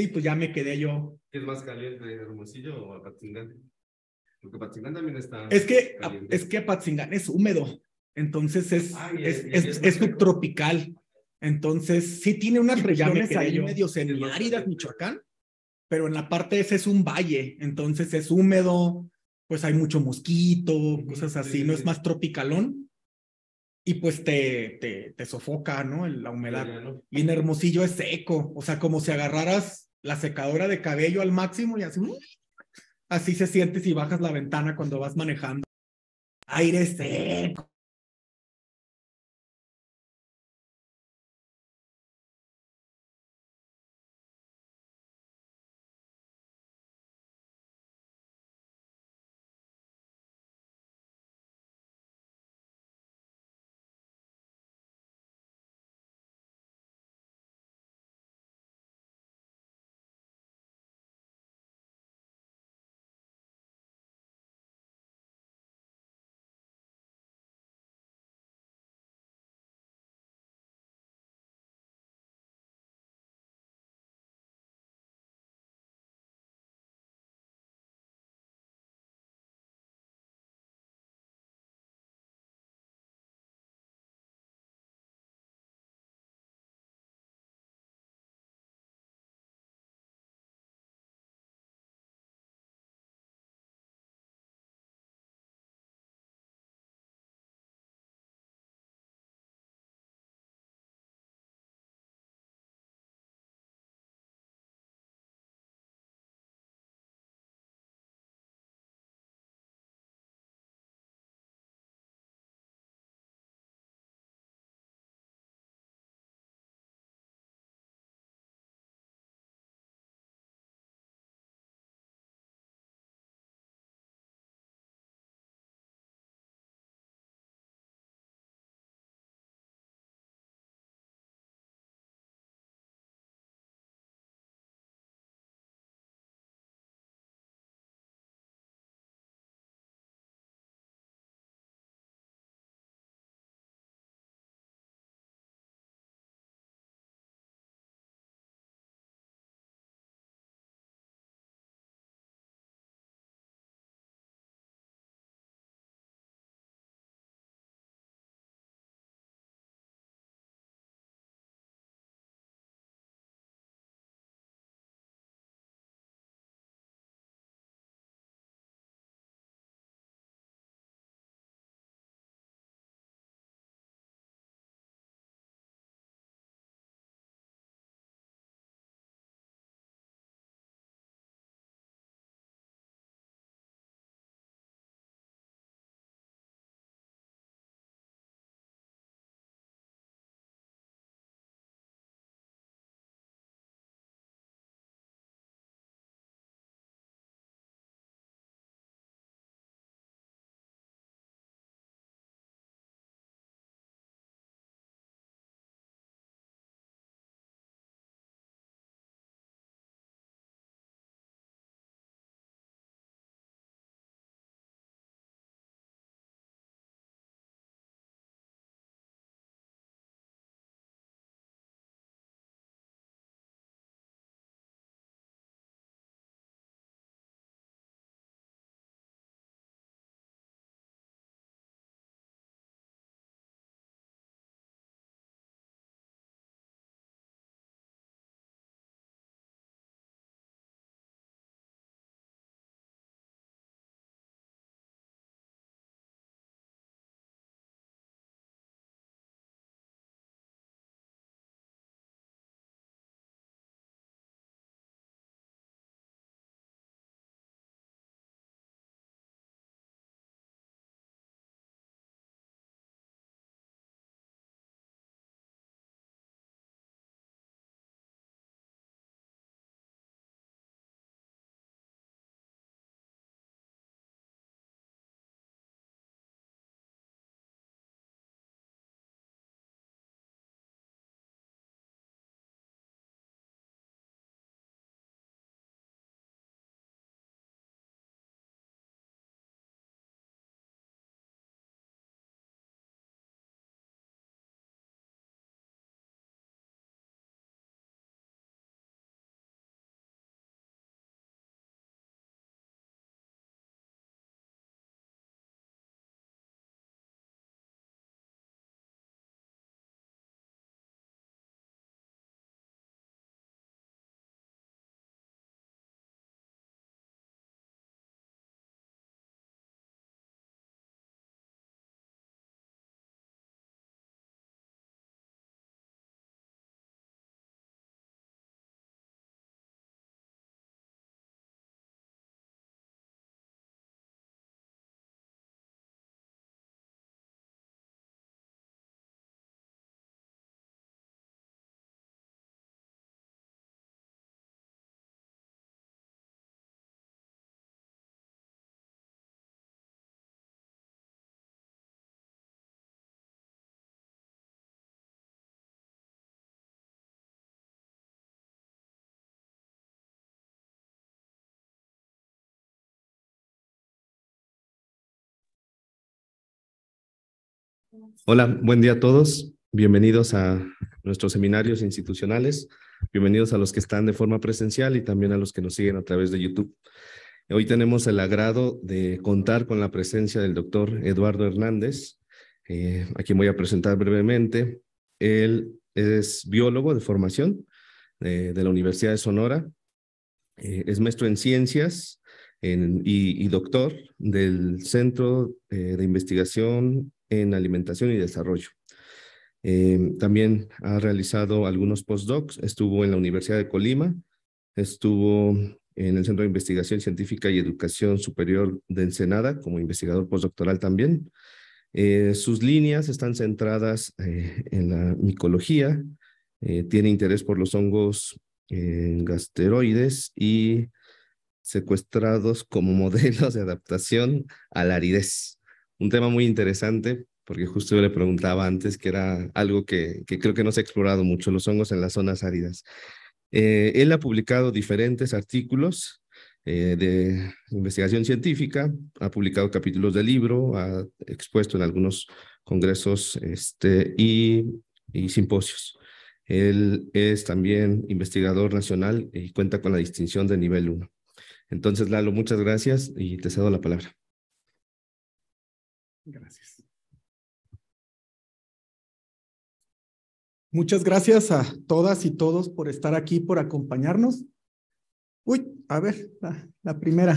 Y pues ya me quedé yo. ¿Es más caliente Hermosillo o Apatzingán? Porque Apatzingán también está. Es que, ah, es que Apatzingán es húmedo, entonces es, es, es, subtropical. Entonces, sí tiene unas regiones ahí medio semiáridas, Michoacán, pero en la parte esa es un valle, entonces es húmedo, pues hay mucho mosquito, cosas así, no es más tropicalón. Y pues te, te, te sofoca, ¿no? La humedad. Y en Hermosillo es seco, o sea, como si agarraras la secadora de cabello al máximo y así, uh, así se siente si bajas la ventana cuando vas manejando. Aire seco, Hola, buen día a todos. Bienvenidos a nuestros seminarios institucionales. Bienvenidos a los que están de forma presencial y también a los que nos siguen a través de YouTube. Hoy tenemos el agrado de contar con la presencia del doctor Eduardo Hernández, eh, a quien voy a presentar brevemente. Él es biólogo de formación eh, de la Universidad de Sonora. Eh, es maestro en ciencias y, doctor del Centro de Investigación en alimentación y desarrollo. Em, también ha realizado algunos postdocs, estuvo en la Universidad de Colima, estuvo en el Centro de Investigación Científica y Educación Superior de Ensenada como investigador postdoctoral también. Eh, sus líneas están centradas eh, en la micología, eh, tiene interés por los hongos en gasteroides y secuestrados como modelos de adaptación a la aridez un tema muy interesante, porque justo yo le preguntaba antes que era algo que, creo que no se ha explorado mucho, los hongos en las zonas áridas. Eh, él ha publicado diferentes artículos eh, de investigación científica, ha publicado capítulos de libro, ha expuesto en algunos congresos este, y, y simposios. Él es también investigador nacional y cuenta con la distinción de nivel 1. Entonces, Lalo, muchas gracias y te cedo la palabra. Gracias. Muchas gracias a todas y todos por estar aquí, por acompañarnos. Uy, a ver, la, primera.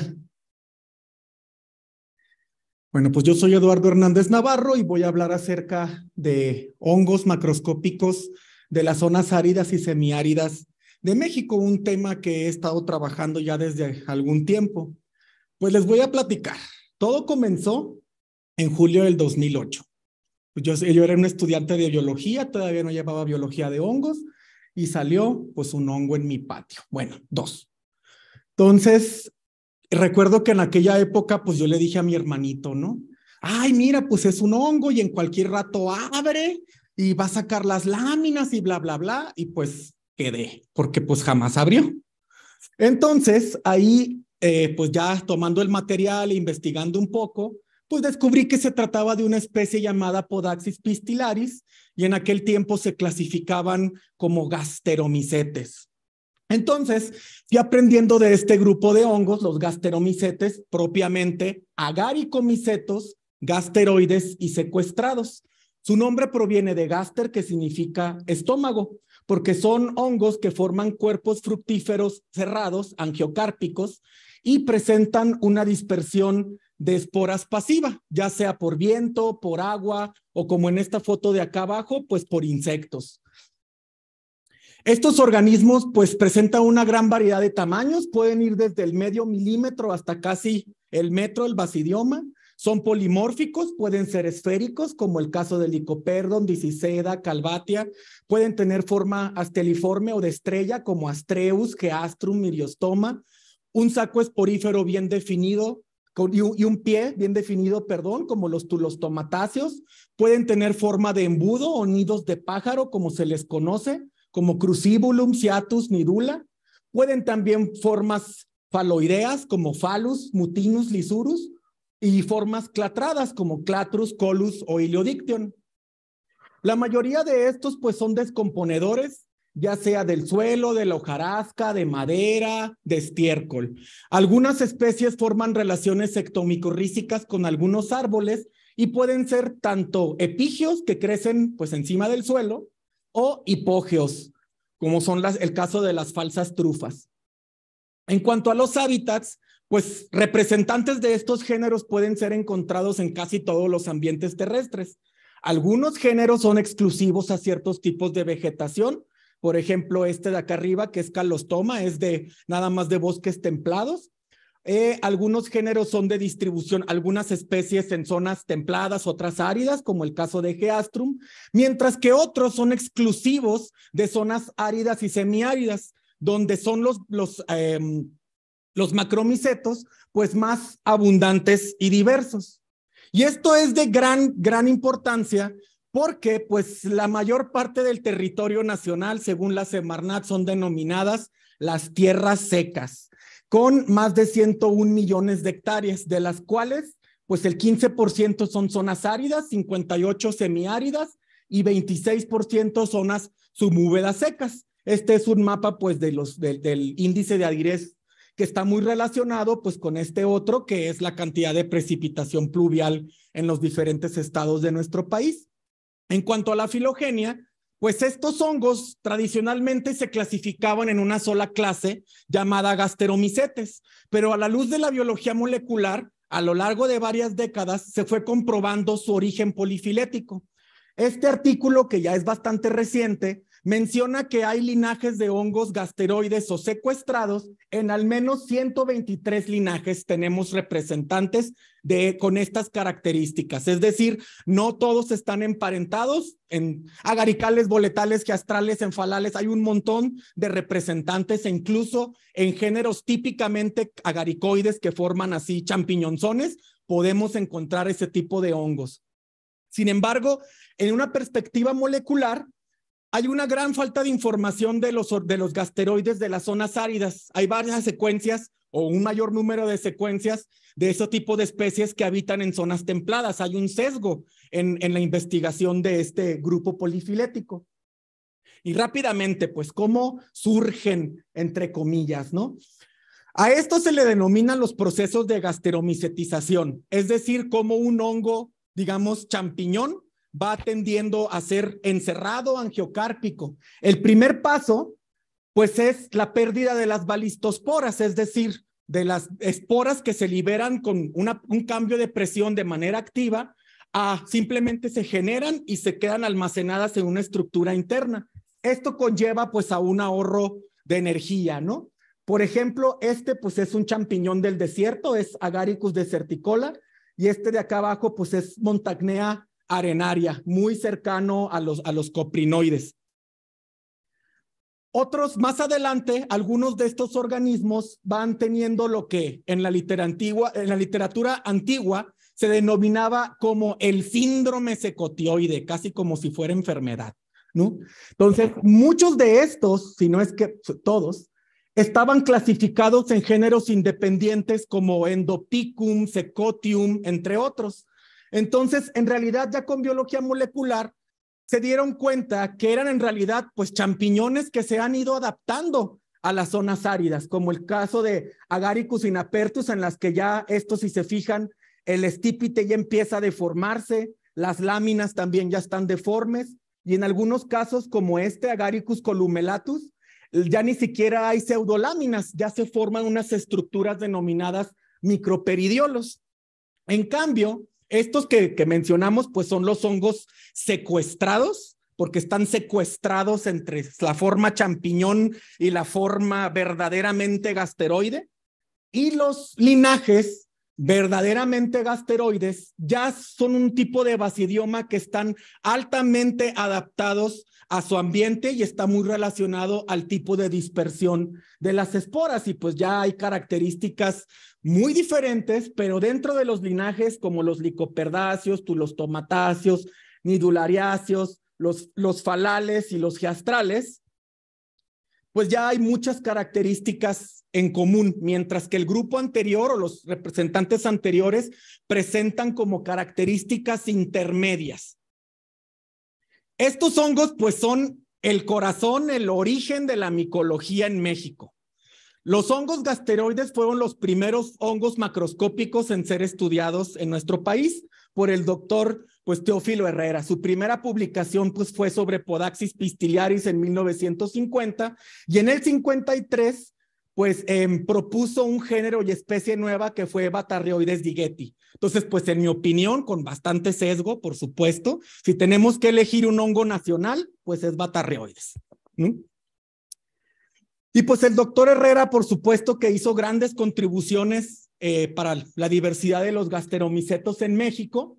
Bueno, pues yo soy Eduardo Hernández Navarro y voy a hablar acerca de hongos macroscópicos de las zonas áridas y semiáridas de México, un tema que he estado trabajando ya desde algún tiempo. Pues les voy a platicar. Todo comenzó en julio del 2008. Pues yo, yo era un estudiante de biología, todavía no llevaba biología de hongos y salió pues un hongo en mi patio. Bueno, dos. Entonces, recuerdo que en aquella época pues yo le dije a mi hermanito, ¿no? Ay, mira, pues es un hongo y en cualquier rato abre y va a sacar las láminas y bla, bla, bla. Y pues quedé, porque pues jamás abrió. Entonces, ahí, eh, pues ya tomando el material, e investigando un poco, pues descubrí que se trataba de una especie llamada Podaxis pistilaris y en aquel tiempo se clasificaban como gasteromicetes. Entonces, fui aprendiendo de este grupo de hongos, los gasteromicetes, propiamente agaricomicetos, gasteroides y secuestrados. Su nombre proviene de gaster, que significa estómago, porque son hongos que forman cuerpos fructíferos cerrados, angiocárpicos, y presentan una dispersión de esporas pasiva, ya sea por viento, por agua o como en esta foto de acá abajo, pues por insectos. Estos organismos pues presentan una gran variedad de tamaños, pueden ir desde el medio milímetro hasta casi el metro, el basidioma. Son polimórficos, pueden ser esféricos, como el caso del licoperdon, disiceda, calvatia. Pueden tener forma asteliforme o de estrella, como astreus, geastrum, miriostoma. Un saco esporífero bien definido, y, un, pie bien definido, perdón, como los, los Pueden tener forma de embudo o nidos de pájaro, como se les conoce, como crucibulum, ciatus, nidula. Pueden también formas faloideas, como falus, mutinus, lisurus, y formas clatradas, como clatrus, colus o iliodiction. La mayoría de estos, pues, son descomponedores ya sea del suelo, de la hojarasca, de madera, de estiércol. Algunas especies forman relaciones ectomicorrísicas con algunos árboles y pueden ser tanto epigios que crecen pues encima del suelo o hipógeos, como son las, el caso de las falsas trufas. En cuanto a los hábitats, pues representantes de estos géneros pueden ser encontrados en casi todos los ambientes terrestres. Algunos géneros son exclusivos a ciertos tipos de vegetación, por ejemplo, este de acá arriba, que es calostoma, es de nada más de bosques templados. Eh, algunos géneros son de distribución, algunas especies en zonas templadas, otras áridas, como el caso de Geastrum, mientras que otros son exclusivos de zonas áridas y semiáridas, donde son los, los, em, los macromicetos pues más abundantes y diversos. Y esto es de gran, gran importancia porque pues la mayor parte del territorio nacional, según la Semarnat, son denominadas las tierras secas, con más de 101 millones de hectáreas, de las cuales pues el 15% son zonas áridas, 58 semiáridas y 26% zonas subhúmedas secas. Este es un mapa pues del índice de adirez que está muy relacionado pues con este otro que es la cantidad de precipitación pluvial en los diferentes estados de nuestro país. En cuanto a la filogenia, pues estos hongos tradicionalmente se clasificaban en una sola clase llamada gasteromicetes, pero a la luz de la biología molecular, a lo largo de varias décadas se fue comprobando su origen polifilético. Este artículo, que ya es bastante reciente, menciona que hay linajes de hongos gasteroides o secuestrados. En al menos 123 linajes tenemos representantes de, con estas características. Es decir, no todos están emparentados. En agaricales, boletales, geastrales, enfalales, hay un montón de representantes, e incluso en géneros típicamente agaricoides que forman así champiñonzones, podemos encontrar ese tipo de hongos. Sin embargo, en una perspectiva molecular, hay una gran falta de información de los, de los gasteroides de las zonas áridas. Hay varias secuencias o un mayor número de secuencias de ese tipo de especies que habitan en zonas templadas. Hay un sesgo en, en la investigación de este grupo polifilético. Y rápidamente, pues, ¿cómo surgen, entre comillas, no? A esto se le denominan los procesos de gasteromicetización, es decir, cómo un hongo, digamos, champiñón, va tendiendo a ser encerrado angiocárpico. El primer paso, pues, es la pérdida de las balistosporas, es decir, de las esporas que se liberan con un cambio de presión de manera activa a simplemente se generan y se quedan almacenadas en una estructura interna. Esto conlleva pues a un ahorro de energía, ¿no? Por ejemplo, este pues es un champiñón del desierto, es Agaricus deserticola, y este de acá abajo pues es Montagnea arenaria, muy cercano a los, a los coprinoides. Otros, más adelante, algunos de estos organismos van teniendo lo que en la, en la literatura antigua se denominaba como el síndrome secotioide, casi como si fuera enfermedad, ¿no? Entonces, muchos de estos, si no es que todos, estaban clasificados en géneros independientes como endopticum, Secotium, entre otros. Entonces, en realidad ya con biología molecular se dieron cuenta que eran en realidad pues champiñones que se han ido adaptando a las zonas áridas, como el caso de Agaricus inapertus, en las que ya esto si se fijan, el estípite ya empieza a deformarse, las láminas también ya están deformes, y en algunos casos, como este Agaricus columelatus, ya ni siquiera hay pseudoláminas, ya se forman unas estructuras denominadas microperidiolos. En cambio, estos que, mencionamos, pues son los hongos secuestrados, porque están secuestrados entre la forma champiñón y la forma verdaderamente gasteroide. Y los linajes verdaderamente gasteroides ya son un tipo de basidioma que están altamente adaptados a su ambiente y está muy relacionado al tipo de dispersión de las esporas y pues ya hay características muy diferentes, pero dentro de los linajes como los licoperdáceos, los tomatáceos, nidulariáceos, los, los falales y los geastrales, pues ya hay muchas características en común, mientras que el grupo anterior o los representantes anteriores presentan como características intermedias. Estos hongos pues son el corazón, el origen de la micología en México. Los hongos gasteroides fueron los primeros hongos macroscópicos en ser estudiados en nuestro país por el doctor pues, Teófilo Herrera. Su primera publicación pues, fue sobre Podaxis pistiliaris en 1950 y en el 53 pues em, propuso un género y especie nueva que fue Batarrioides digetti. Entonces, pues en mi opinión, con bastante sesgo, por supuesto, si tenemos que elegir un hongo nacional, pues es Batarrioides. Y pues el doctor Herrera, por supuesto, que hizo grandes contribuciones eh, para la diversidad de los gasteromicetos en México.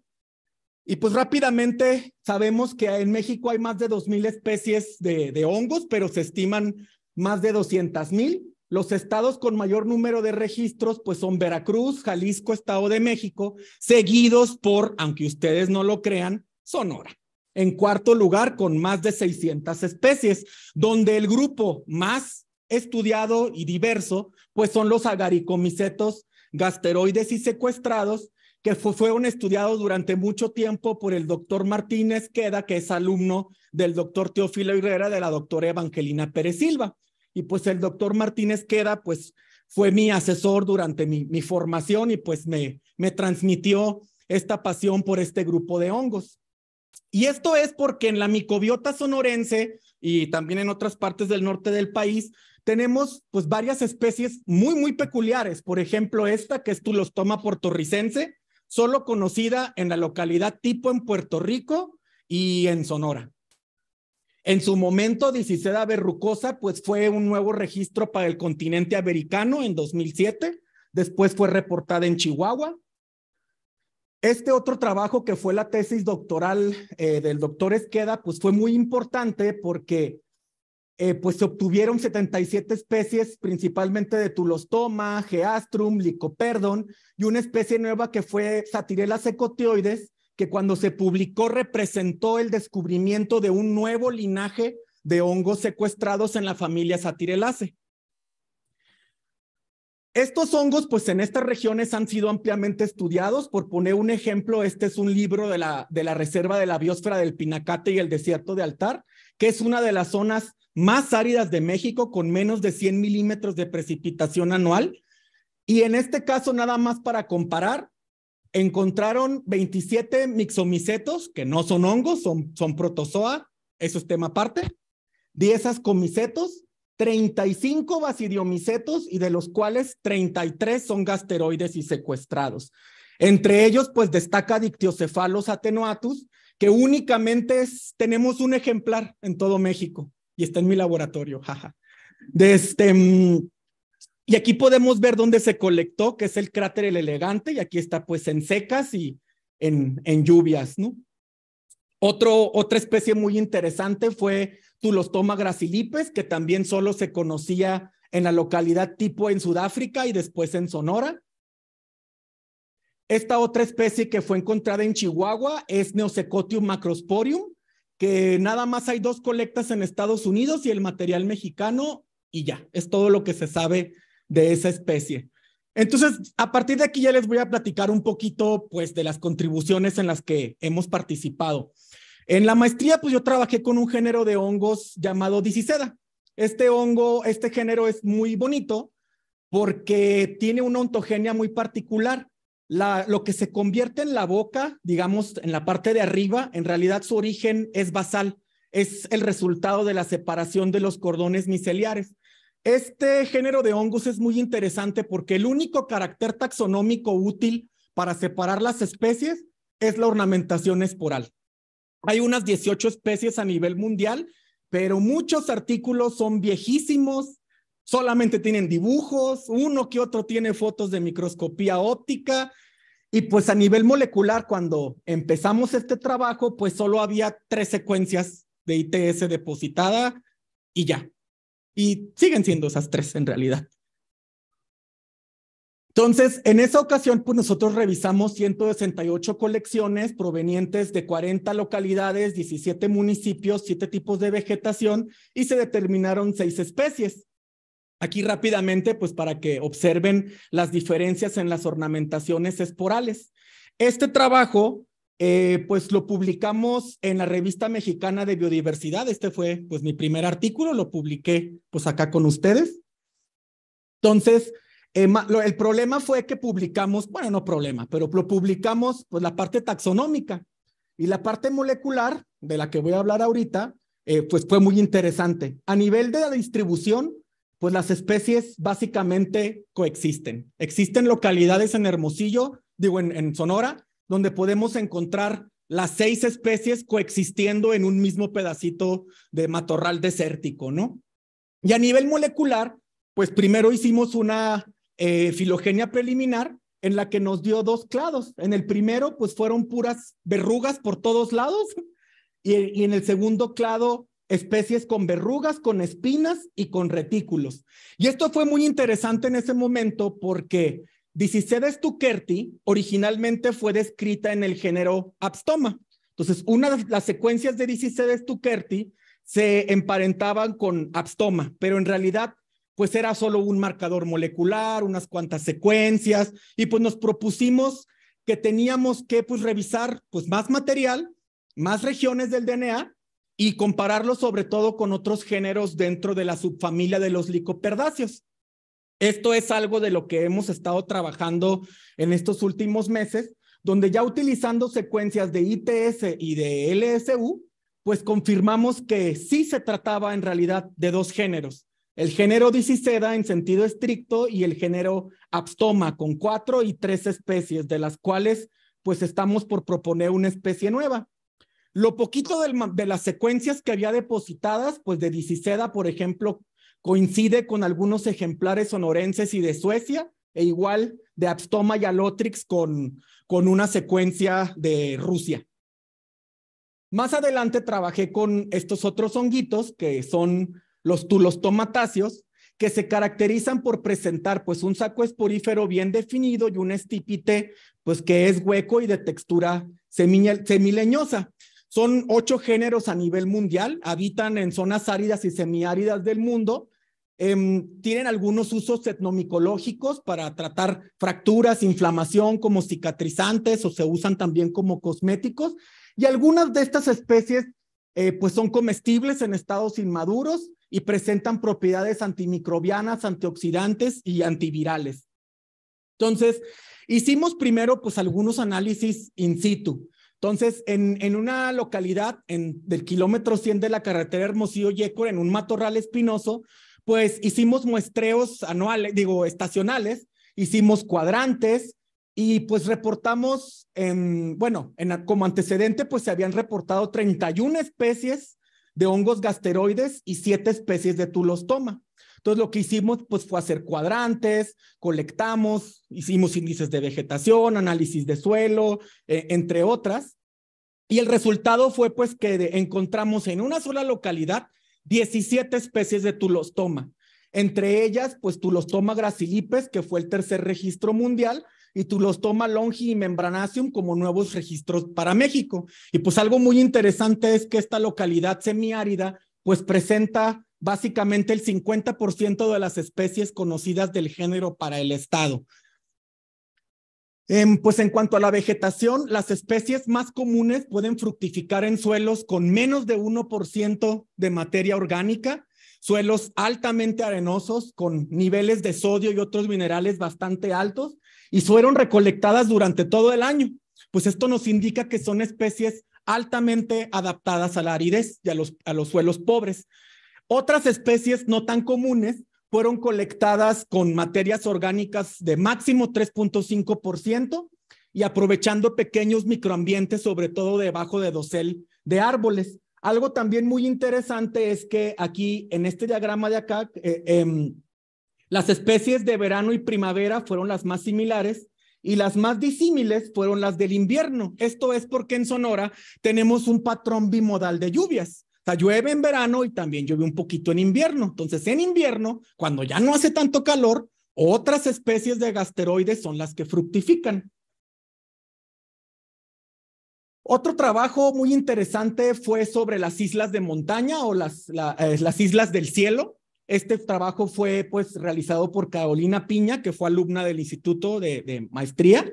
Y pues rápidamente sabemos que en México hay más de 2.000 especies de, de hongos, pero se estiman más de 200.000 los estados con mayor número de registros, pues son Veracruz, Jalisco, Estado de México, seguidos por, aunque ustedes no lo crean, Sonora. En cuarto lugar, con más de 600 especies, donde el grupo más estudiado y diverso, pues son los agaricomicetos, gasteroides y secuestrados, que fue, fueron estudiados durante mucho tiempo por el doctor Martínez Queda, que es alumno del doctor Teófilo Herrera, de la doctora Evangelina Pérez Silva y pues el doctor Martínez Queda, pues fue mi asesor durante mi, formación y pues me, me transmitió esta pasión por este grupo de hongos. Y esto es porque en la micobiota sonorense y también en otras partes del norte del país tenemos pues varias especies muy muy peculiares. Por ejemplo, esta que es Tulostoma puertorricense, solo conocida en la localidad tipo en Puerto Rico y en Sonora. En su momento, Diciceda verrucosa, pues fue un nuevo registro para el continente americano en 2007. Después fue reportada en Chihuahua. Este otro trabajo que fue la tesis doctoral eh, del doctor Esqueda, pues fue muy importante porque eh, pues se obtuvieron 77 especies, principalmente de Tulostoma, Geastrum, Licoperdon y una especie nueva que fue Satirella secotioides, que cuando se publicó representó el descubrimiento de un nuevo linaje de hongos secuestrados en la familia Satirelace. Estos hongos, pues en estas regiones han sido ampliamente estudiados. Por poner un ejemplo, este es un libro de la, de la Reserva de la Biosfera del Pinacate y el Desierto de Altar, que es una de las zonas más áridas de México, con menos de 100 milímetros de precipitación anual. Y en este caso, nada más para comparar, Encontraron 27 mixomicetos, que no son hongos, son, son protozoa, eso es tema aparte, 10 ascomicetos, 35 basidiomicetos y de los cuales 33 son gasteroides y secuestrados. Entre ellos, pues destaca Dictiocephalus atenuatus, que únicamente tenemos un ejemplar en todo México y está en mi laboratorio, jaja. De este, mm, y aquí podemos ver dónde se colectó, que es el cráter El Elegante, y aquí está pues en secas y en, lluvias, ¿no? Otro, otra especie muy interesante fue Tulostoma gracilipes, que también solo se conocía en la localidad tipo en Sudáfrica y después en Sonora. Esta otra especie que fue encontrada en Chihuahua es Neosecotium macrosporium, que nada más hay dos colectas en Estados Unidos y el material mexicano y ya, es todo lo que se sabe de esa especie. Entonces, a partir de aquí ya les voy a platicar un poquito, pues, de las contribuciones en las que hemos participado. En la maestría, pues, yo trabajé con un género de hongos llamado Diciceda. Este hongo, este género es muy bonito porque tiene una ontogenia muy particular. lo que se convierte en la boca, digamos, en la parte de arriba, en realidad su origen es basal, es el resultado de la separación de los cordones miceliares. Este género de hongos es muy interesante porque el único carácter taxonómico útil para separar las especies es la ornamentación esporal. Hay unas 18 especies a nivel mundial, pero muchos artículos son viejísimos, solamente tienen dibujos, uno que otro tiene fotos de microscopía óptica, y pues a nivel molecular, cuando empezamos este trabajo, pues solo había tres secuencias de ITS depositada y ya. Y siguen siendo esas tres en realidad. Entonces, en esa ocasión, pues nosotros revisamos 168 colecciones provenientes de 40 localidades, 17 municipios, 7 tipos de vegetación y se determinaron 6 especies. Aquí rápidamente, pues para que observen las diferencias en las ornamentaciones esporales. Este trabajo eh, pues lo publicamos en la revista mexicana de biodiversidad. Este fue pues mi primer artículo, lo publiqué pues acá con ustedes. Entonces, eh, el problema fue que publicamos, bueno, no problema, pero lo publicamos pues la parte taxonómica y la parte molecular de la que voy a hablar ahorita, eh, pues fue muy interesante. A nivel de la distribución, pues las especies básicamente coexisten. Existen localidades en Hermosillo, digo, en Sonora, donde podemos encontrar las seis especies coexistiendo en un mismo pedacito de matorral desértico, ¿no? Y a nivel molecular, pues primero hicimos una eh, filogenia preliminar en la que nos dio dos clados. En el primero, pues fueron puras verrugas por todos lados, y en el segundo clado, especies con verrugas, con espinas y con retículos. Y esto fue muy interesante en ese momento porque Disicedes tukerti originalmente fue descrita en el género Abstoma. Entonces, una de las secuencias de Disicedes tukerti se emparentaban con Abstoma, pero en realidad pues era solo un marcador molecular, unas cuantas secuencias, y pues nos propusimos que teníamos que pues revisar pues más material, más regiones del DNA y compararlo sobre todo con otros géneros dentro de la subfamilia de los licoperdáceos. Esto es algo de lo que hemos estado trabajando en estos últimos meses, donde ya utilizando secuencias de ITS y de LSU, pues confirmamos que sí se trataba en realidad de dos géneros, el género Diciceda en sentido estricto y el género Abstoma con cuatro y tres especies, de las cuales pues estamos por proponer una especie nueva. Lo poquito de las secuencias que había depositadas, pues de Diciceda, por ejemplo, Coincide con algunos ejemplares sonorenses y de Suecia, e igual de Abstoma y Alotrix con, una secuencia de Rusia. Más adelante trabajé con estos otros honguitos, que son los tulostomatáceos, que se caracterizan por presentar pues un saco esporífero bien definido y un estípite pues que es hueco y de textura semileñosa. Son ocho géneros a nivel mundial, habitan en zonas áridas y semiáridas del mundo Em, tienen algunos usos etnomicológicos para tratar fracturas, inflamación como cicatrizantes o se usan también como cosméticos. Y algunas de estas especies eh, pues son comestibles en estados inmaduros y presentan propiedades antimicrobianas, antioxidantes y antivirales. Entonces, hicimos primero pues algunos análisis in situ. Entonces, en, en una localidad en, del kilómetro 100 de la carretera Hermosillo-Yecor, en un matorral espinoso, pues hicimos muestreos anuales, digo, estacionales, hicimos cuadrantes y pues reportamos, en, bueno, como antecedente, pues se habían reportado 31 especies de hongos gasteroides y 7 especies de tulostoma. Entonces lo que hicimos pues fue hacer cuadrantes, colectamos, hicimos índices de vegetación, análisis de suelo, eh, entre otras. Y el resultado fue pues que encontramos en una sola localidad 17 especies de tulostoma, entre ellas, pues tulostoma gracilipes, que fue el tercer registro mundial, y tulostoma longi y membranaceum como nuevos registros para México. Y pues algo muy interesante es que esta localidad semiárida, pues presenta básicamente el 50% de las especies conocidas del género para el Estado. Em, pues en cuanto a la vegetación, las especies más comunes pueden fructificar en suelos con menos de 1% de materia orgánica, suelos altamente arenosos con niveles de sodio y otros minerales bastante altos y fueron recolectadas durante todo el año. Pues esto nos indica que son especies altamente adaptadas a la aridez y a los suelos pobres. Otras especies no tan comunes fueron colectadas con materias orgánicas de máximo 3.5% y aprovechando pequeños microambientes, sobre todo debajo de dosel de árboles. Algo también muy interesante es que aquí en este diagrama de acá, eh, em, las especies de verano y primavera fueron las más similares y las más disímiles fueron las del invierno. Esto es porque en Sonora tenemos un patrón bimodal de lluvias sea, llueve en verano y también llueve un poquito en invierno. Entonces, en invierno, cuando ya no hace tanto calor, otras especies de gasteroides son las que fructifican. Otro trabajo muy interesante fue sobre las islas de montaña o las, eh, las islas del cielo. Este trabajo fue pues realizado por Carolina Piña, que fue alumna del Instituto de Maestría.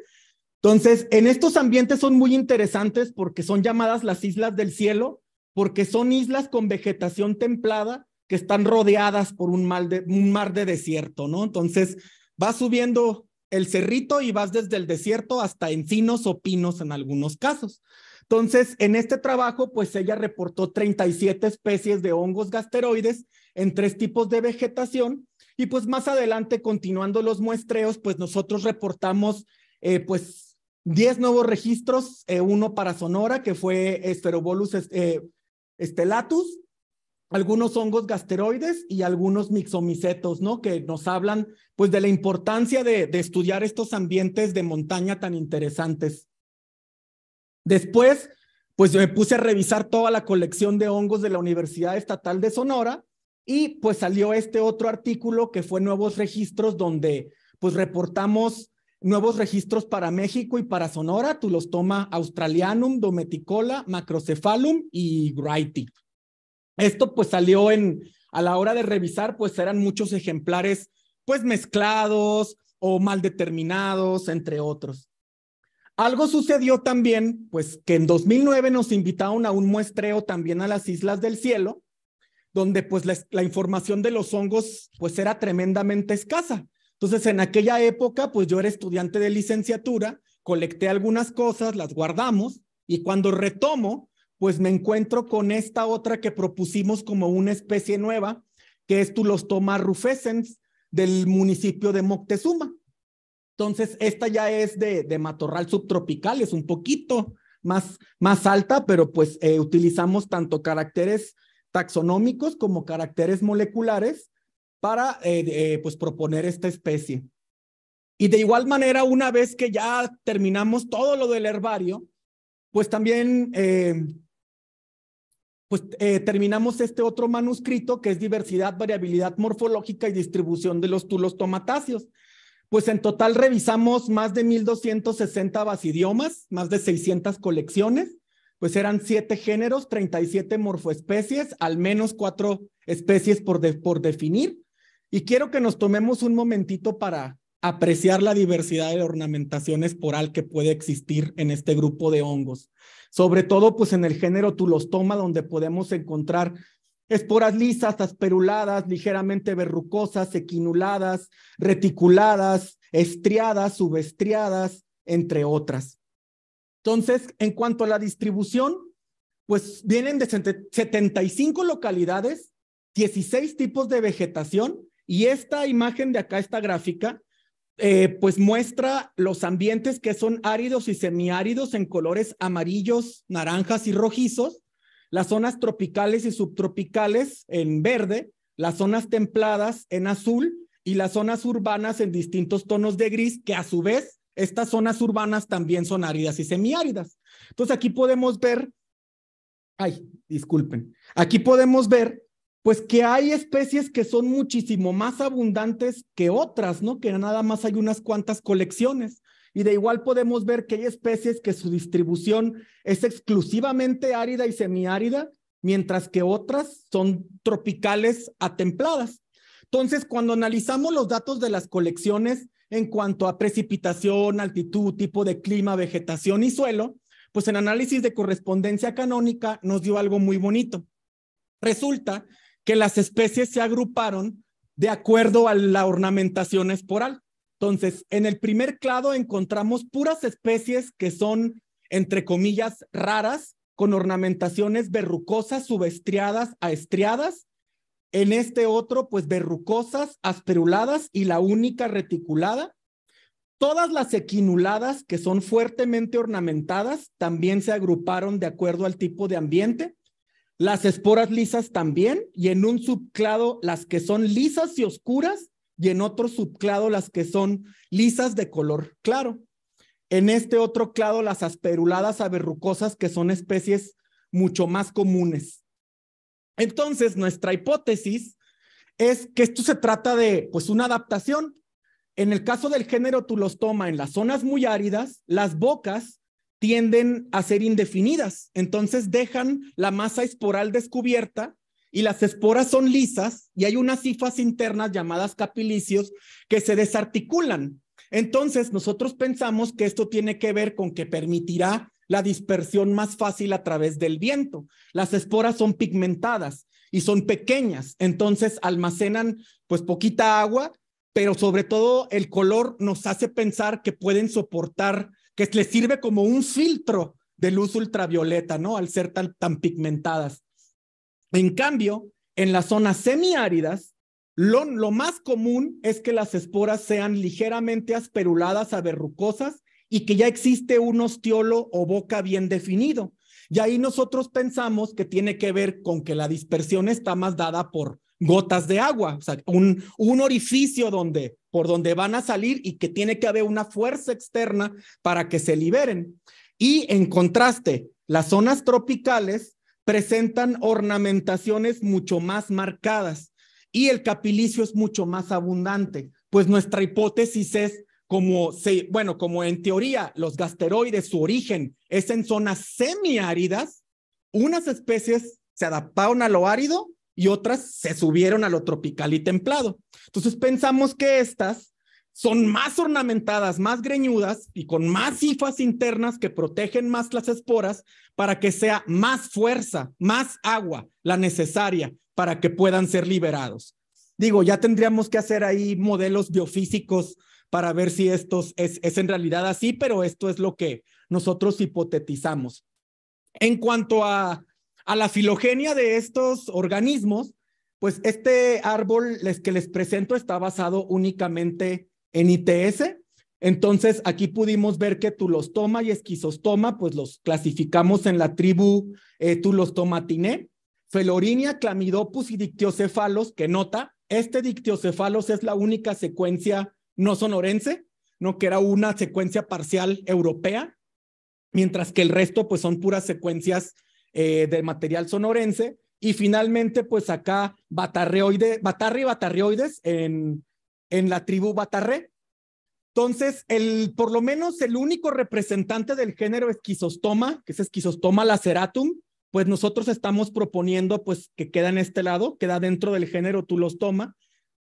Entonces, en estos ambientes son muy interesantes porque son llamadas las islas del cielo porque son islas con vegetación templada que están rodeadas por un, mar de desierto, ¿no? Entonces, vas subiendo el cerrito y vas desde el desierto hasta encinos o pinos en algunos casos. Entonces, en este trabajo, pues ella reportó 37 especies de hongos gasteroides en tres tipos de vegetación y pues más adelante, continuando los muestreos, pues nosotros reportamos eh, pues 10 nuevos registros, eh, uno para Sonora, que fue Esterobolus eh, estelatus, algunos hongos gasteroides y algunos mixomicetos, ¿no? Que nos hablan pues de la importancia de, de estudiar estos ambientes de montaña tan interesantes. Después, pues me puse a revisar toda la colección de hongos de la Universidad Estatal de Sonora y pues salió este otro artículo que fue Nuevos Registros donde pues reportamos Nuevos registros para México y para Sonora, tú los toma Australianum, Dometicola, Macrocephalum y Grighty. Esto pues salió en, a la hora de revisar, pues eran muchos ejemplares pues mezclados o mal determinados, entre otros. Algo sucedió también, pues que en 2009 nos invitaron a un muestreo también a las Islas del Cielo, donde pues la información de los hongos pues era tremendamente escasa. Entonces, en aquella época, pues yo era estudiante de licenciatura, colecté algunas cosas, las guardamos y cuando retomo, pues me encuentro con esta otra que propusimos como una especie nueva, que es Tulostoma rufescens del municipio de Moctezuma. Entonces, esta ya es de, matorral subtropical, es un poquito más, más alta, pero pues eh, utilizamos tanto caracteres taxonómicos como caracteres moleculares para eh, eh, pues proponer esta especie. Y de igual manera, una vez que ya terminamos todo lo del herbario, pues también eh, pues, terminamos este otro manuscrito que es diversidad, variabilidad morfológica y distribución de los tulos tomatáceos. Pues en total revisamos más de 1.260 basidiomas, más de 600 colecciones, pues eran siete géneros, 37 morfoespecies, al menos cuatro especies por, por definir. Y quiero que nos tomemos un momentito para apreciar la diversidad de ornamentación esporal que puede existir en este grupo de hongos. Sobre todo, pues en el género Tulostoma, donde podemos encontrar esporas lisas, asperuladas, ligeramente verrucosas, equinuladas, reticuladas, estriadas, subestriadas, entre otras. Entonces, en cuanto a la distribución, pues vienen de 75 localidades, 16 tipos de vegetación y esta imagen de acá, esta gráfica, eh, pues muestra los ambientes que son áridos y semiáridos en colores amarillos, naranjas y rojizos, las zonas tropicales y subtropicales en verde, las zonas templadas en azul y las zonas urbanas en distintos tonos de gris, que a su vez estas zonas urbanas también son áridas y semiáridas. Entonces aquí podemos ver, ay, disculpen, aquí podemos ver pues que hay especies que son muchísimo más abundantes que otras, ¿no? Que nada más hay unas cuantas colecciones. Y de igual podemos ver que hay especies que su distribución es exclusivamente árida y semiárida, mientras que otras son tropicales a templadas. Entonces, cuando analizamos los datos de las colecciones en cuanto a precipitación, altitud, tipo de clima, vegetación y suelo, pues el análisis de correspondencia canónica nos dio algo muy bonito. Resulta que las especies se agruparon de acuerdo a la ornamentación esporal. Entonces, en el primer clado encontramos puras especies que son, entre comillas, raras, con ornamentaciones verrucosas, subestriadas a estriadas. En este otro, pues verrucosas, asperuladas y la única reticulada. Todas las equinuladas, que son fuertemente ornamentadas, también se agruparon de acuerdo al tipo de ambiente las esporas lisas también, y en un subclado las que son lisas y oscuras, y en otro subclado las que son lisas de color claro. En este otro clado las asperuladas averrucosas, que son especies mucho más comunes. Entonces, nuestra hipótesis es que esto se trata de pues una adaptación. En el caso del género tulostoma, en las zonas muy áridas, las bocas tienden a ser indefinidas. Entonces dejan la masa esporal descubierta y las esporas son lisas y hay unas cifas internas llamadas capilicios que se desarticulan. Entonces nosotros pensamos que esto tiene que ver con que permitirá la dispersión más fácil a través del viento. Las esporas son pigmentadas y son pequeñas, entonces almacenan pues poquita agua, pero sobre todo el color nos hace pensar que pueden soportar que les sirve como un filtro de luz ultravioleta, ¿no? Al ser tan, pigmentadas. En cambio, en las zonas semiáridas, lo, más común es que las esporas sean ligeramente asperuladas a verrucosas y que ya existe un ostiolo o boca bien definido. Y ahí nosotros pensamos que tiene que ver con que la dispersión está más dada por gotas de agua, o sea, un orificio donde por donde van a salir y que tiene que haber una fuerza externa para que se liberen. Y en contraste, las zonas tropicales presentan ornamentaciones mucho más marcadas y el capilicio es mucho más abundante. Pues nuestra hipótesis es como bueno, como en teoría los gasteroides su origen es en zonas semiáridas, unas especies se adaptaron a lo árido y otras se subieron a lo tropical y templado. Entonces pensamos que estas son más ornamentadas, más greñudas y con más hifas internas que protegen más las esporas para que sea más fuerza, más agua la necesaria para que puedan ser liberados. Digo, ya tendríamos que hacer ahí modelos biofísicos para ver si esto es en realidad así, pero esto es lo que nosotros hipotetizamos. En cuanto a a la filogenia de estos organismos, pues este árbol que les presento está basado únicamente en ITS. Entonces, aquí pudimos ver que tulostoma y esquizostoma, pues los clasificamos en la tribu eh, Felorinia, clamidopus y dictiocefalos, que nota, este dictiocefalos es la única secuencia no sonorense, ¿no? que era una secuencia parcial europea, mientras que el resto pues son puras secuencias de eh, del material sonorense. Y finalmente, pues acá, batarreoide, batarre y en, en la tribu batarré. Entonces, el, por lo menos el único representante del género esquizostoma, que es esquizostoma laceratum, pues nosotros estamos proponiendo pues que queda en este lado, queda dentro del género tulostoma.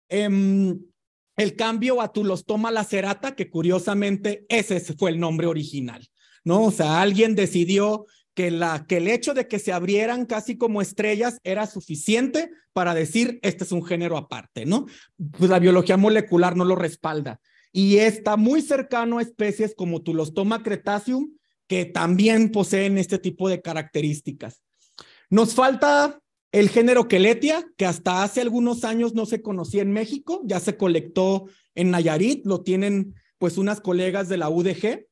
Em, el cambio a tulostoma lacerata, que curiosamente ese fue el nombre original, ¿no? O sea, alguien decidió que, el hecho de que se abrieran casi como estrellas era suficiente para decir, este es un género aparte, ¿no? Pues la biología molecular no lo respalda. Y está muy cercano a especies como Tulostoma cretaceum, que también poseen este tipo de características. Nos falta el género Keletia que hasta hace algunos años no se conocía en México, ya se colectó en Nayarit, lo tienen pues unas colegas de la UDG,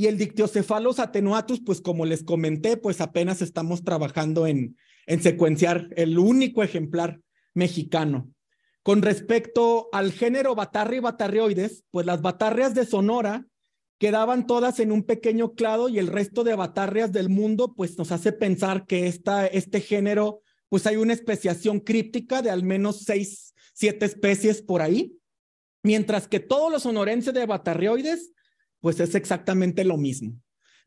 y el dictiocefalos atenuatus, pues como les comenté, pues apenas estamos trabajando en, en secuenciar el único ejemplar mexicano. Con respecto al género Batarri y pues las batarrias de Sonora quedaban todas en un pequeño clado y el resto de batarrias del mundo, pues nos hace pensar que esta, este género, pues hay una especiación críptica de al menos seis, siete especies por ahí, mientras que todos los sonorenses de batarrioides pues es exactamente lo mismo.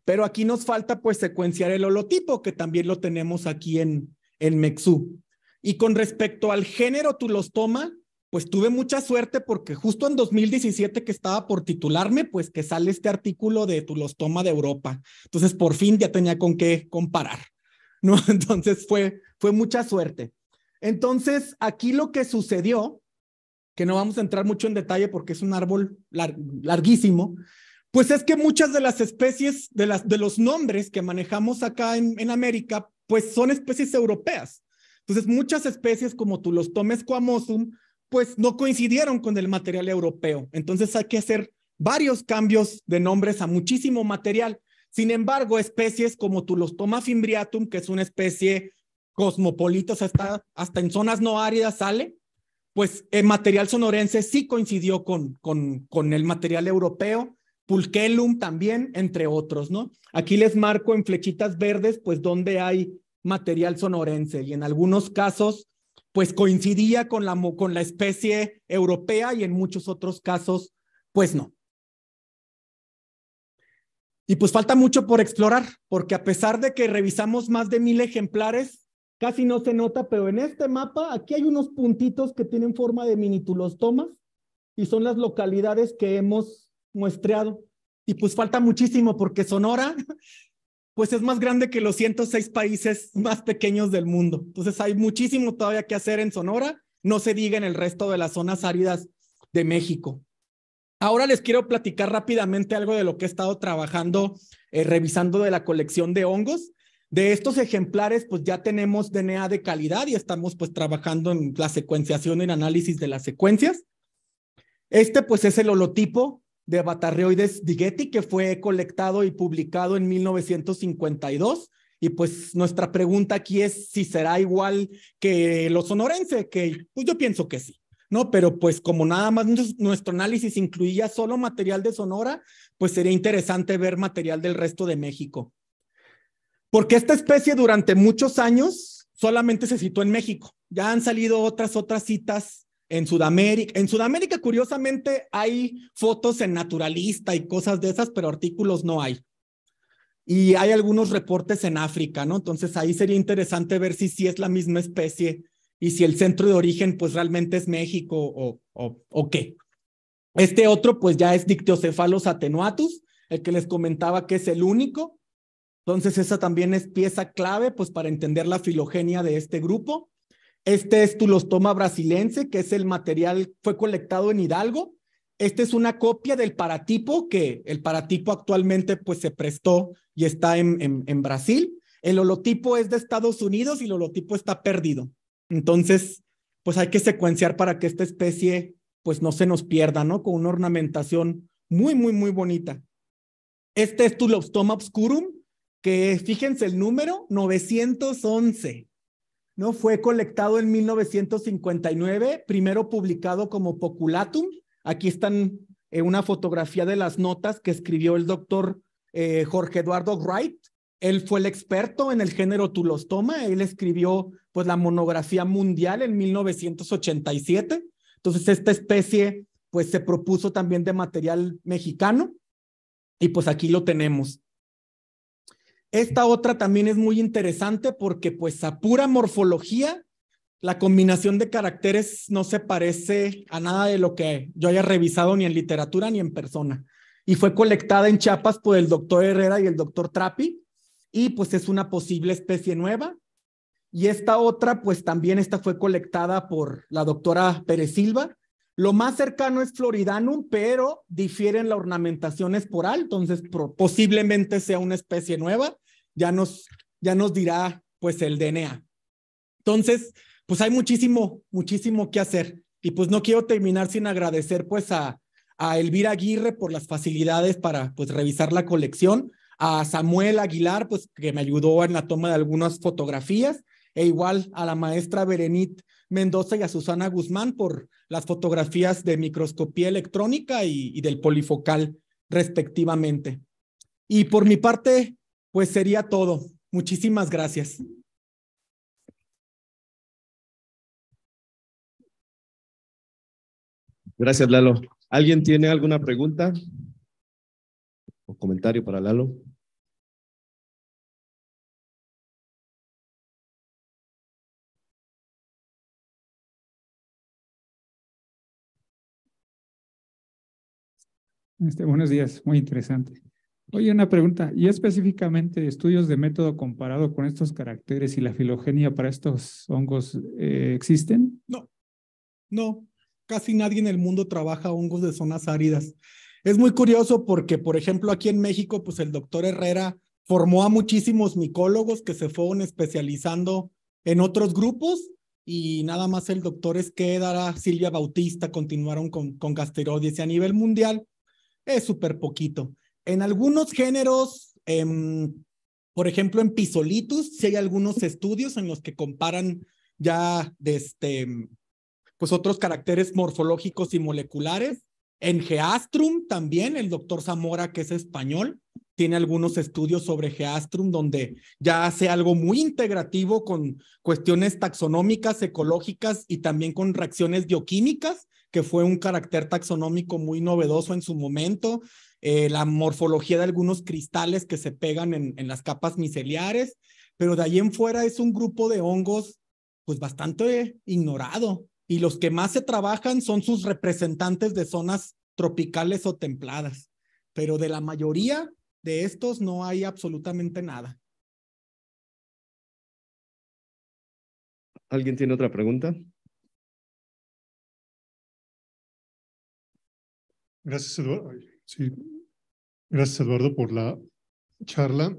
Pero aquí nos falta pues secuenciar el holotipo, que también lo tenemos aquí en, en Mexú. Y con respecto al género tulostoma, pues tuve mucha suerte porque justo en 2017 que estaba por titularme, pues que sale este artículo de tulostoma de Europa. Entonces por fin ya tenía con qué comparar, ¿no? Entonces fue, fue mucha suerte. Entonces aquí lo que sucedió, que no vamos a entrar mucho en detalle porque es un árbol larguísimo, pues es que muchas de las especies, de, las, de los nombres que manejamos acá en, América, pues son especies europeas. Entonces, muchas especies como Tulostomes quamosum, pues no coincidieron con el material europeo. Entonces, hay que hacer varios cambios de nombres a muchísimo material. Sin embargo, especies como Tulostoma fimbriatum, que es una especie cosmopolita, hasta, en zonas no áridas sale, pues el material sonorense sí coincidió con, con el material europeo Pulquelum también, entre otros, ¿no? Aquí les marco en flechitas verdes, pues donde hay material sonorense y en algunos casos, pues coincidía con la, con la especie europea y en muchos otros casos, pues no. Y pues falta mucho por explorar, porque a pesar de que revisamos más de mil ejemplares, casi no se nota, pero en este mapa aquí hay unos puntitos que tienen forma de minitulostomas y son las localidades que hemos muestreado. Y pues falta muchísimo porque Sonora, pues es más grande que los 106 países más pequeños del mundo. Entonces hay muchísimo todavía que hacer en Sonora, no se diga en el resto de las zonas áridas de México. Ahora les quiero platicar rápidamente algo de lo que he estado trabajando, eh, revisando de la colección de hongos. De estos ejemplares, pues ya tenemos DNA de calidad y estamos pues trabajando en la secuenciación y análisis de las secuencias. Este pues es el holotipo de batarreoides digeti, que fue colectado y publicado en 1952. Y pues nuestra pregunta aquí es si será igual que los sonorense, que pues yo pienso que sí. ¿no? Pero pues como nada más nuestro análisis incluía solo material de Sonora, pues sería interesante ver material del resto de México. Porque esta especie durante muchos años solamente se citó en México. Ya han salido otras, otras citas en Sudamérica. En Sudamérica, curiosamente, hay fotos en naturalista y cosas de esas, pero artículos no hay. Y hay algunos reportes en África, ¿no? Entonces ahí sería interesante ver si, es la misma especie y si el centro de origen pues realmente es México o, o, o qué. Este otro pues ya es Dictiocephalus atenuatus, el que les comentaba que es el único. Entonces esa también es pieza clave pues para entender la filogenia de este grupo. Este es Tulostoma brasilense, que es el material, fue colectado en Hidalgo. Este es una copia del paratipo, que el paratipo actualmente pues se prestó y está en, en, Brasil. El holotipo es de Estados Unidos y el holotipo está perdido. Entonces, pues hay que secuenciar para que esta especie pues no se nos pierda, ¿no? Con una ornamentación muy, muy, muy bonita. Este es Tulostoma obscurum, que fíjense el número, 911. Fue colectado en 1959, primero publicado como Poculatum. Aquí están eh, una fotografía de las notas que escribió el doctor eh, Jorge Eduardo Wright. Él fue el experto en el género tulostoma. Él escribió pues la monografía mundial en 1987. Entonces esta especie pues se propuso también de material mexicano y pues aquí lo tenemos. Esta otra también es muy interesante porque pues a pura morfología, la combinación de caracteres no se parece a nada de lo que yo haya revisado ni en literatura ni en persona. Y fue colectada en Chiapas por el doctor Herrera y el doctor Trapi, y pues es una posible especie nueva. Y esta otra, pues también esta fue colectada por la doctora Pérez Silva. Lo más cercano es Floridanum, pero difieren la ornamentación esporal, entonces posiblemente sea una especie nueva ya nos, ya nos dirá pues el DNA. Entonces, pues hay muchísimo, muchísimo que hacer. Y pues no quiero terminar sin agradecer pues a, a Elvira Aguirre por las facilidades para pues revisar la colección, a Samuel Aguilar pues que me ayudó en la toma de algunas fotografías e igual a la maestra Berenit Mendoza y a Susana Guzmán por las fotografías de microscopía electrónica y del polifocal respectivamente. Y por mi parte, pues sería todo. Muchísimas gracias. Gracias, Lalo. ¿Alguien tiene alguna pregunta o comentario para Lalo? Este, buenos días, muy interesante. Oye, una pregunta. ¿Y específicamente estudios de método comparado con estos caracteres y la filogenia para estos hongos eh, existen? No, no. Casi nadie en el mundo trabaja hongos de zonas áridas. Es muy curioso porque, por ejemplo, aquí en México, pues el doctor Herrera formó a muchísimos micólogos que se fueron especializando en otros grupos y nada más el doctor Esqueda, Silvia Bautista continuaron con, con y a nivel mundial es súper poquito. En algunos géneros, em, por ejemplo, en pisolitus, sí hay algunos estudios en los que comparan ya de este, em, pues otros caracteres morfológicos y moleculares. En Geastrum también, el doctor Zamora, que es español, tiene algunos estudios sobre Geastrum donde ya hace algo muy integrativo con cuestiones taxonómicas, ecológicas y también con reacciones bioquímicas, que fue un carácter taxonómico muy novedoso en su momento. Eh, la morfología de algunos cristales que se pegan en, en las capas miceliares, pero de ahí en fuera es un grupo de hongos pues bastante ignorado y los que más se trabajan son sus representantes de zonas tropicales o templadas, pero de la mayoría de estos no hay absolutamente nada. ¿Alguien tiene otra pregunta? Gracias, Eduardo. Sí. Gracias, Eduardo, por la charla.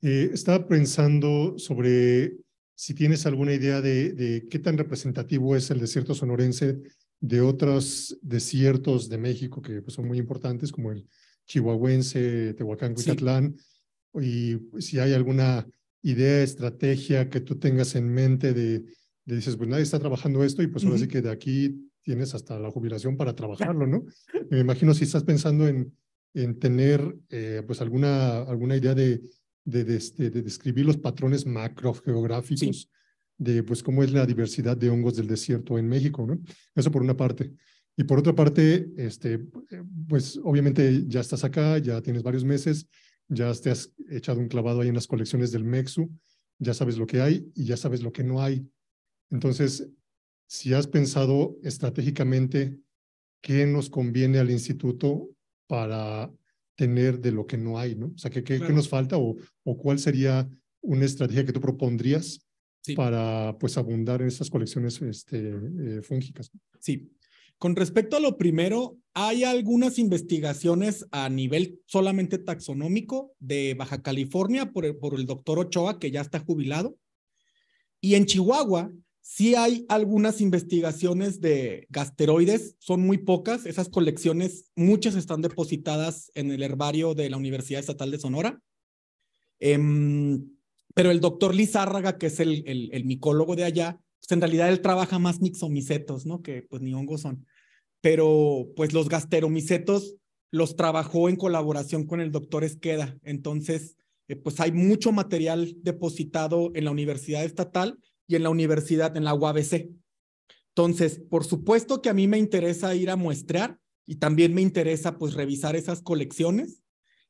Eh, estaba pensando sobre si tienes alguna idea de, qué tan representativo es el desierto sonorense de otros desiertos de México que pues, son muy importantes, como el chihuahuense, Tehuacán, Cuicatlán, y pues, si hay alguna idea, estrategia que tú tengas en mente de, de dices, pues nadie está trabajando esto y pues ahora sí que de aquí tienes hasta la jubilación para trabajarlo, ¿no? Me imagino si estás pensando en, en tener eh, pues alguna, alguna idea de, de, de, este, describir los patrones macrogeográficos de pues cómo es la diversidad de hongos del desierto en México, ¿no? Eso por una parte. Y por otra parte, este, pues obviamente ya estás acá, ya tienes varios meses, ya te has echado un clavado ahí en las colecciones del MEXU, ya sabes lo que hay y ya sabes lo que no hay. Entonces, si has pensado estratégicamente qué nos conviene al instituto para tener de lo que no hay, ¿no? O sea, ¿qué, nos falta o, o cuál sería una estrategia que tú propondrías para, pues, abundar en esas colecciones este, eh, fúngicas? Sí. Con respecto a lo primero, hay algunas investigaciones a nivel solamente taxonómico de Baja California por por el doctor Ochoa, que ya está jubilado. Y en Chihuahua Sí hay algunas investigaciones de gasteroides, son muy pocas. Esas colecciones, muchas están depositadas en el herbario de la Universidad Estatal de Sonora. Em, pero el doctor Lizárraga, que es el, micólogo de allá, pues en realidad él trabaja más mixomicetos, ¿no? Que pues ni hongos son. Pero pues los gasteromicetos los trabajó en colaboración con el doctor Esqueda. Entonces, eh, pues hay mucho material depositado en la Universidad Estatal y en la universidad, en la UABC. Entonces, por supuesto que a mí me interesa ir a muestrear y también me interesa pues revisar esas colecciones.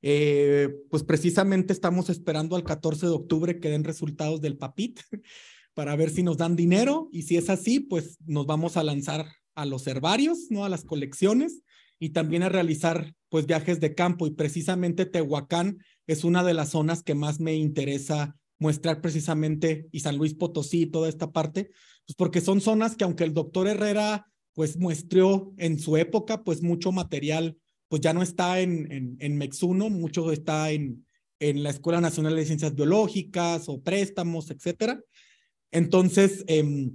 Eh, pues precisamente estamos esperando al 14 de octubre que den resultados del PAPIT para ver si nos dan dinero y si es así, pues nos vamos a lanzar a los herbarios, ¿no? A las colecciones y también a realizar pues viajes de campo y precisamente Tehuacán es una de las zonas que más me interesa muestrar precisamente y San Luis Potosí toda esta parte, pues porque son zonas que aunque el doctor Herrera pues muestreó en su época pues mucho material, pues ya no está en, en, en Mexuno, mucho está en, en la Escuela Nacional de Ciencias Biológicas o préstamos, etcétera. Entonces, em,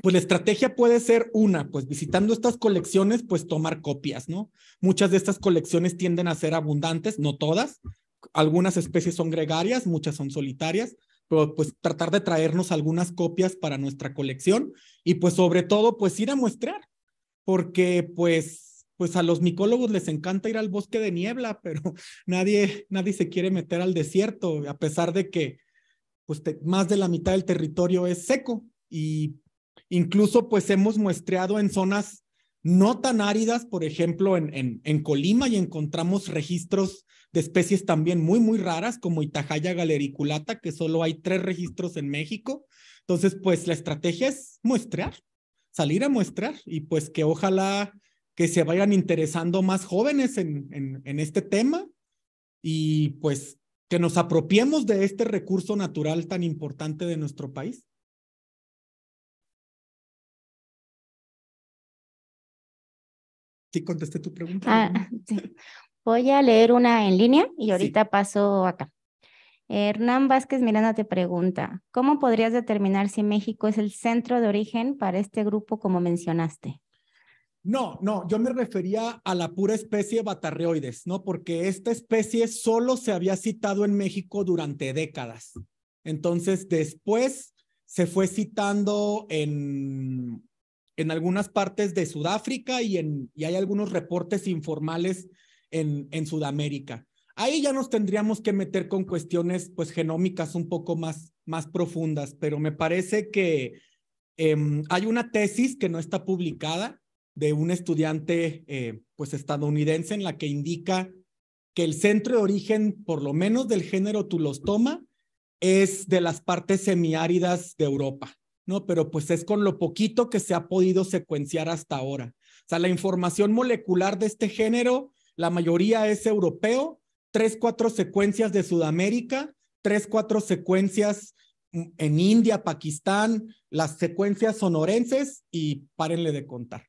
pues la estrategia puede ser una, pues visitando estas colecciones, pues tomar copias, ¿no? Muchas de estas colecciones tienden a ser abundantes, no todas. Algunas especies son gregarias, muchas son solitarias, pues tratar de traernos algunas copias para nuestra colección y pues sobre todo pues ir a muestrear, porque pues pues a los micólogos les encanta ir al bosque de niebla, pero nadie nadie se quiere meter al desierto, a pesar de que pues más de la mitad del territorio es seco y incluso pues hemos muestreado en zonas no tan áridas, por ejemplo, en, en Colima y encontramos registros de especies también muy, muy raras, como Itajaya galericulata, que solo hay tres registros en México. Entonces, pues la estrategia es muestrear, salir a muestrear y pues que ojalá que se vayan interesando más jóvenes en, en, este tema y pues que nos apropiemos de este recurso natural tan importante de nuestro país. Sí, contesté tu pregunta. Ah, sí. Voy a leer una en línea y ahorita paso acá. Hernán Vázquez Miranda te pregunta, ¿cómo podrías determinar si México es el centro de origen para este grupo como mencionaste? No, no, yo me refería a la pura especie batarreoides, ¿no? Porque esta especie solo se había citado en México durante décadas. Entonces, después se fue citando en, en algunas partes de Sudáfrica y, en, y hay algunos reportes informales en, Sudamérica. Ahí ya nos tendríamos que meter con cuestiones pues genómicas un poco más, más profundas, pero me parece que em, hay una tesis que no está publicada de un estudiante eh, pues estadounidense en la que indica que el centro de origen, por lo menos del género Tulostoma, es de las partes semiáridas de Europa, ¿no? Pero pues es con lo poquito que se ha podido secuenciar hasta ahora. O sea, la información molecular de este género la mayoría es europeo, tres, cuatro secuencias de Sudamérica, tres, cuatro secuencias en India, Pakistán, las secuencias sonorenses y párenle de contar.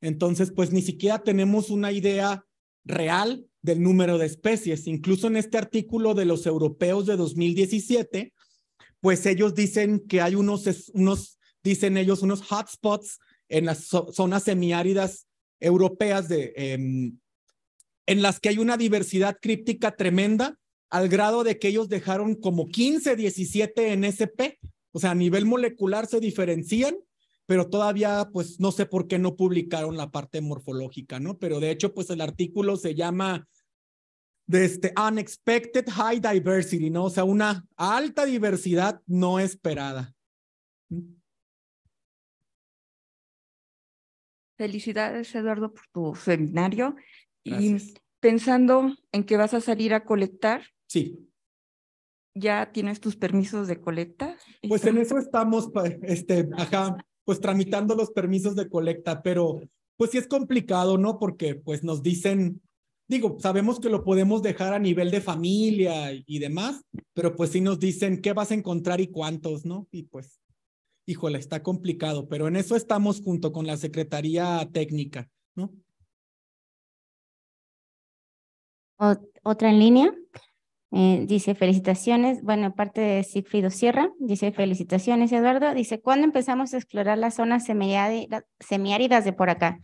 Entonces, pues ni siquiera tenemos una idea real del número de especies. Incluso en este artículo de los europeos de 2017, pues ellos dicen que hay unos, unos dicen ellos, unos hotspots en las zonas semiáridas europeas de, em, en las que hay una diversidad críptica tremenda, al grado de que ellos dejaron como 15, 17 en SP, o sea, a nivel molecular se diferencian, pero todavía, pues no sé por qué no publicaron la parte morfológica, ¿no? Pero de hecho, pues el artículo se llama de este unexpected high diversity, ¿no? O sea, una alta diversidad no esperada. Felicidades, Eduardo, por tu seminario. Y pensando en que vas a salir a colectar. Sí. ¿Ya tienes tus permisos de colecta? Pues en eso estamos, este, ajá, pues tramitando los permisos de colecta, pero pues sí es complicado, ¿no? Porque pues nos dicen, digo, sabemos que lo podemos dejar a nivel de familia y demás, pero pues sí nos dicen qué vas a encontrar y cuántos, ¿no? Y pues, híjole, está complicado, pero en eso estamos junto con la Secretaría Técnica, ¿no? otra en línea eh, dice felicitaciones, bueno, aparte de Sigfrido Sierra, dice felicitaciones Eduardo, dice, ¿cuándo empezamos a explorar las zonas semiáridas de por acá?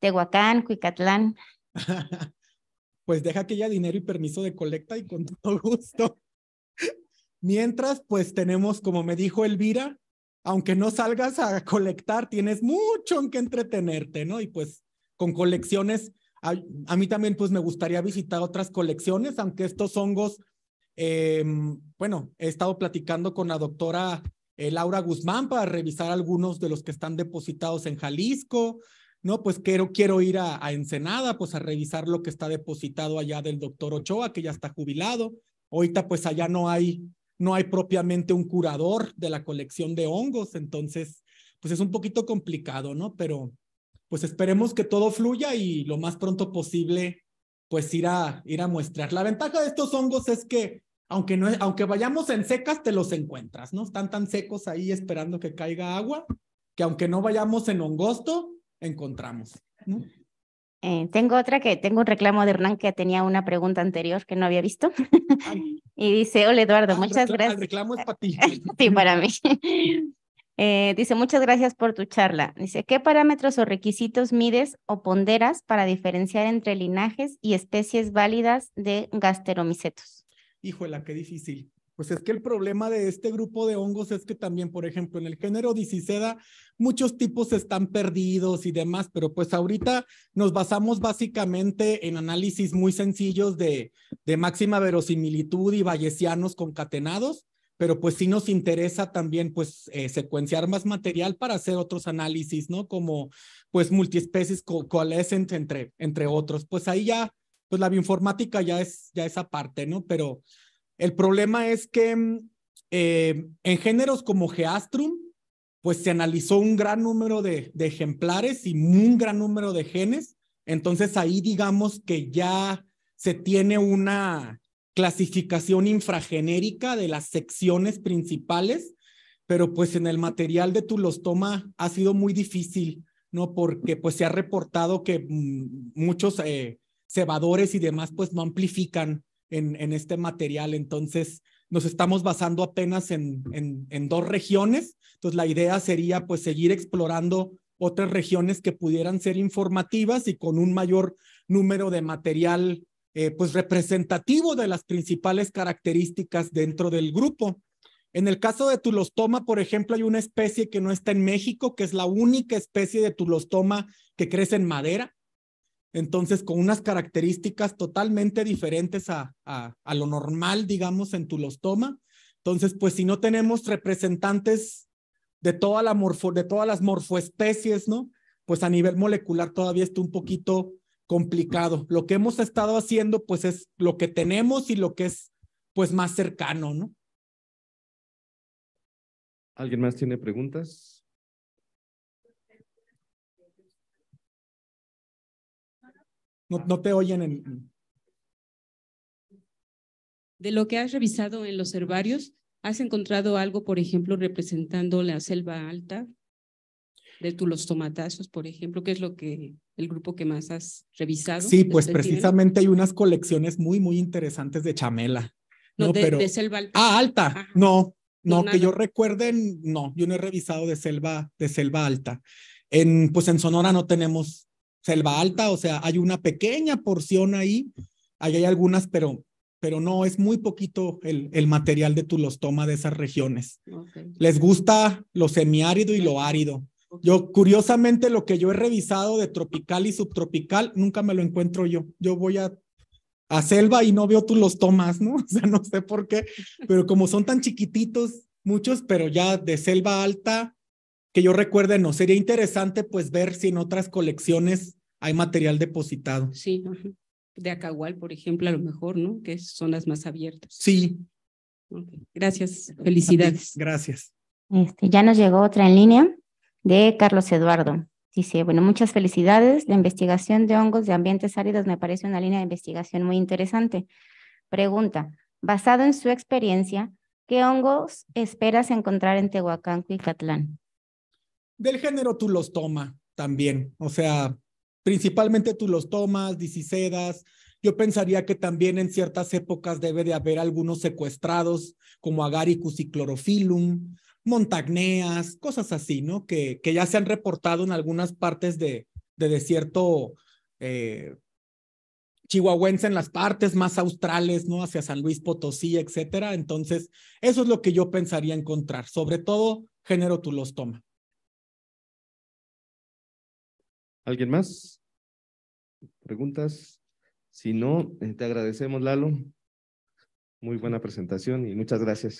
Tehuacán, Cuicatlán. pues deja que ya dinero y permiso de colecta y con todo gusto. Mientras, pues tenemos, como me dijo Elvira, aunque no salgas a colectar, tienes mucho en que entretenerte, ¿no? Y pues con colecciones a, mí también pues me gustaría visitar otras colecciones, aunque estos hongos, em, bueno, he estado platicando con la doctora eh, Laura Guzmán para revisar algunos de los que están depositados en Jalisco, ¿no? Pues quiero, quiero ir a, Ensenada, pues a revisar lo que está depositado allá del doctor Ochoa, que ya está jubilado. Ahorita pues allá no hay, no hay propiamente un curador de la colección de hongos, entonces pues es un poquito complicado, ¿no? Pero pues esperemos que todo fluya y lo más pronto posible, pues ir a, ir a mostrar. La ventaja de estos hongos es que aunque, no, aunque vayamos en secas, te los encuentras, ¿no? Están tan secos ahí esperando que caiga agua, que aunque no vayamos en hongosto, encontramos. Eh, tengo otra que tengo un reclamo de Hernán que tenía una pregunta anterior que no había visto. y dice, hola Eduardo, ah, muchas gracias. El reclamo es para ti. sí, para mí. Eh, dice, muchas gracias por tu charla. Dice, ¿qué parámetros o requisitos mides o ponderas para diferenciar entre linajes y especies válidas de gasteromicetos? Híjola, qué difícil. Pues es que el problema de este grupo de hongos es que también, por ejemplo, en el género Diciceda, muchos tipos están perdidos y demás, pero pues ahorita nos basamos básicamente en análisis muy sencillos de, de máxima verosimilitud y bayesianos concatenados pero pues sí nos interesa también pues eh, secuenciar más material para hacer otros análisis, ¿no? Como pues multiespecies coalescent entre, entre otros. Pues ahí ya, pues la bioinformática ya es ya esa parte, ¿no? Pero el problema es que mm, eh, en géneros como Geastrum, pues se analizó un gran número de ejemplares y un gran número de genes. Entonces ahí digamos que ya se tiene una, clasificación infragenérica de las secciones principales, pero pues en el material de tulostoma ha sido muy difícil, ¿no? Porque pues se ha reportado que mm, muchos eh, cebadores y demás pues no amplifican en, este material, entonces nos estamos basando apenas en, en, en dos regiones, entonces la idea sería pues seguir explorando otras regiones que pudieran ser informativas y con un mayor número de material eh, pues representativo de las principales características dentro del grupo. En el caso de Tulostoma, por ejemplo, hay una especie que no está en México, que es la única especie de Tulostoma que crece en madera. Entonces, con unas características totalmente diferentes a, a, lo normal, digamos, en Tulostoma. Entonces, pues si no tenemos representantes de, toda la morfo, de todas las morfoespecies, ¿no? Pues a nivel molecular todavía está un poquito complicado. Lo que hemos estado haciendo, pues es lo que tenemos y lo que es, pues, más cercano, ¿no? ¿Alguien más tiene preguntas? No, no te oyen en... De lo que has revisado en los herbarios, ¿has encontrado algo, por ejemplo, representando la selva alta de los tomatazos, por ejemplo? ¿Qué es lo que el grupo que más has revisado. Sí, pues precisamente hay unas colecciones muy, muy interesantes de chamela. No, de, pero... selva alta. Ah, alta. No, no, que yo recuerden, no, yo no he revisado de selva, de selva alta. En, pues en Sonora no tenemos selva alta, o sea, hay una pequeña porción ahí, ahí hay algunas, pero, pero no, es muy poquito el, material de toma de esas regiones. Les gusta lo semiárido y lo árido, yo, curiosamente, lo que yo he revisado de tropical y subtropical, nunca me lo encuentro yo. Yo voy a, selva y no veo tú los tomas, ¿no? O sea, no sé por qué, pero como son tan chiquititos, muchos, pero ya de selva alta, que yo recuerde, no. Sería interesante, pues, ver si en otras colecciones hay material depositado. Sí, de Acahual, por ejemplo, a lo mejor, ¿no? Que son las más abiertas. Sí. Gracias, felicidades. Gracias. Este, ya nos llegó otra en línea de Carlos Eduardo. Dice, bueno, muchas felicidades. La investigación de hongos de ambientes áridos me parece una línea de investigación muy interesante. Pregunta, basado en su experiencia, ¿qué hongos esperas encontrar en Tehuacán, Cuicatlán? Del género tú toma también, o sea, principalmente tú los tomas, Yo pensaría que también en ciertas épocas debe de haber algunos secuestrados como agaricus y clorofilum, montagneas, cosas así, ¿no? Que, que ya se han reportado en algunas partes de, desierto eh, chihuahuense, en las partes más australes, ¿no? Hacia San Luis Potosí, etcétera. Entonces, eso es lo que yo pensaría encontrar, sobre todo género tulostoma. ¿Alguien más? ¿Preguntas? Si no, eh, te agradecemos, Lalo. Muy buena presentación y muchas gracias.